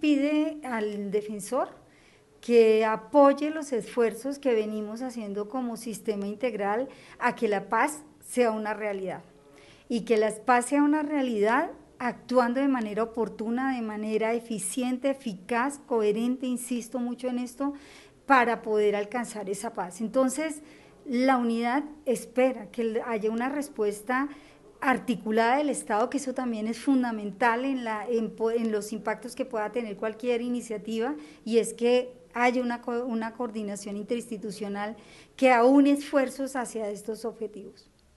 pide al defensor que apoye los esfuerzos que venimos haciendo como sistema integral a que la paz sea una realidad y que la paz sea una realidad actuando de manera oportuna, de manera eficiente, eficaz, coherente, insisto mucho en esto, para poder alcanzar esa paz. Entonces, la unidad espera que haya una respuesta articulada del Estado, que eso también es fundamental en, los impactos que pueda tener cualquier iniciativa, y es que haya una, una coordinación interinstitucional que aúne esfuerzos hacia estos objetivos.